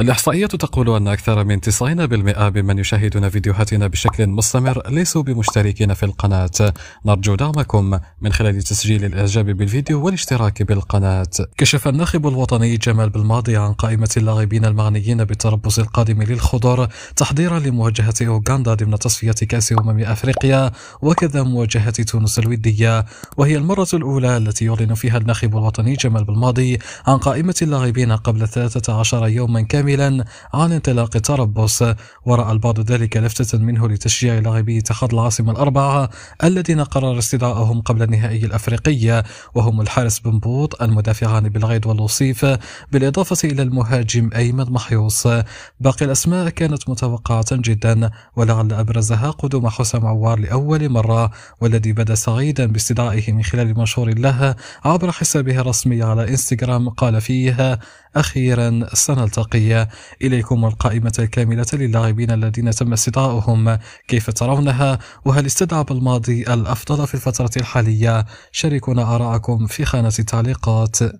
الإحصائية تقول أن أكثر من 90% ممن يشاهدون فيديوهاتنا بشكل مستمر ليسوا بمشتركين في القناة نرجو دعمكم من خلال تسجيل الإعجاب بالفيديو والاشتراك بالقناة كشف الناخب الوطني جمال بالماضي عن قائمة اللاعبين المعنيين بالتربص القادم للخضر تحضيرا لمواجهة أوغندا ضمن تصفية كأس أمم أفريقيا وكذا مواجهة تونس الودية وهي المرة الأولى التي يعلن فيها الناخب الوطني جمال بالماضي عن قائمة اللاعبين قبل 13 يوما كاملا كاملا عن انطلاق تربص ورأى البعض ذلك لفتة منه لتشجيع لاعبي اتحاد العاصمة الأربعة الذين قرر استدعائهم قبل النهائي الأفريقية وهم الحارس بنبوط المدافعان بالعيد والوصيف بالإضافة إلى المهاجم أيمن محيوص باقي الأسماء كانت متوقعة جدا ولعل أبرزها قدوم حسام عوار لأول مرة والذي بدا سعيدا باستدعائه من خلال منشور له عبر حسابه الرسمي على انستغرام قال فيه أخيرا سنلتقي إليكم القائمة الكاملة للاعبين الذين تم استدعاؤهم كيف ترونها وهل استدعب الماضي الأفضل في الفترة الحالية شاركونا آراءكم في خانة التعليقات